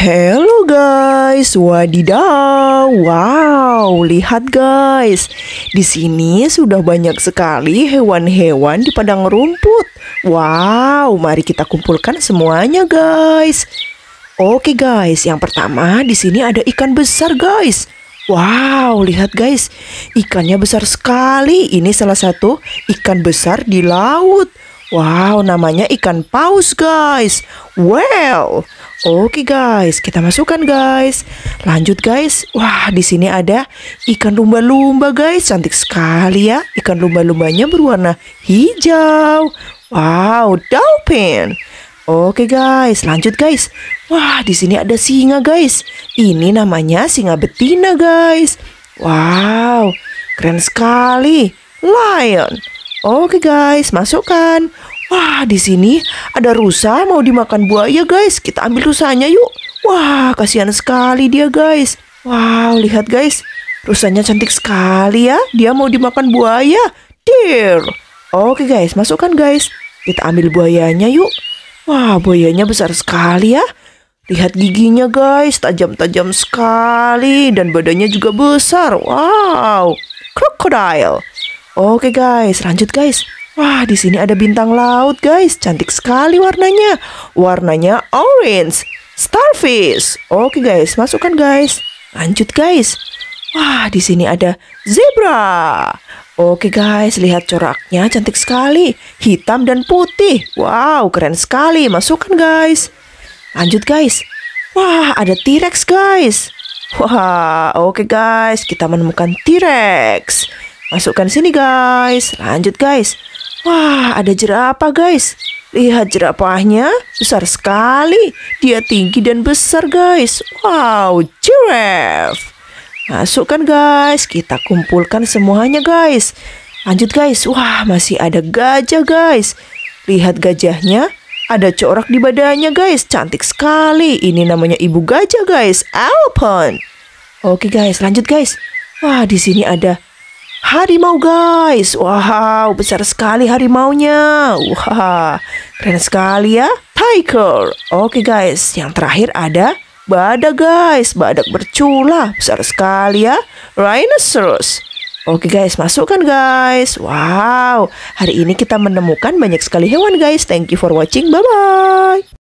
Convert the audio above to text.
Hello guys, wadidaw, wow, lihat guys, di sini sudah banyak sekali hewan-hewan di padang rumput. Wow, mari kita kumpulkan semuanya guys. Oke guys, yang pertama di sini ada ikan besar guys. Wow, lihat guys, ikannya besar sekali. Ini salah satu ikan besar di laut. Wow, namanya ikan paus guys. Well, Oke guys, kita masukkan guys. Lanjut guys. Wah, di sini ada ikan lumba-lumba guys. Cantik sekali ya. Ikan lumba-lumbanya berwarna hijau. Wow, dolphin. Oke guys, lanjut guys. Wah, di sini ada singa guys. Ini namanya singa betina guys. Wow, keren sekali. Lion. Oke guys, masukkan. Wah, di sini ada rusa mau dimakan buaya, guys. Kita ambil rusanya yuk. Wah, kasihan sekali dia, guys. Wow, lihat guys. Rusanya cantik sekali ya. Dia mau dimakan buaya. Dear. Oke, guys. Masukkan, guys. Kita ambil buayanya yuk. Wah, buayanya besar sekali ya. Lihat giginya guys, tajam-tajam sekali dan badannya juga besar. Wow, crocodile. Oke guys, lanjut guys. Wah, di sini ada bintang laut, guys. Cantik sekali warnanya. Warnanya orange. Starfish. Oke, guys. Masukkan, guys. Lanjut, guys. Wah, di sini ada zebra. Oke, guys. Lihat coraknya cantik sekali. Hitam dan putih. Wow, keren sekali. Masukkan, guys. Lanjut, guys. Wah, ada T-Rex, guys. Wah, oke, guys. Kita menemukan T-Rex. Masukkan sini, guys. Lanjut, guys. Wah, ada jerapah guys. Lihat jerapahnya, besar sekali. Dia tinggi dan besar guys. Wow, giraffe. Masukkan guys, kita kumpulkan semuanya guys. Lanjut guys, wah masih ada gajah guys. Lihat gajahnya, ada corak di badannya guys. Cantik sekali, ini namanya ibu gajah guys, Alpon. Oke guys, lanjut guys. Wah di sini ada harimau guys. Wow, besar sekali harimaunya. Wah, keren sekali ya. Tiger. Oke guys, yang terakhir ada badak guys. Badak bercula, besar sekali ya. Rhinoceros. Oke okay, guys, masukkan guys. Wow, hari ini kita menemukan banyak sekali hewan guys. Thank you for watching. Bye-bye.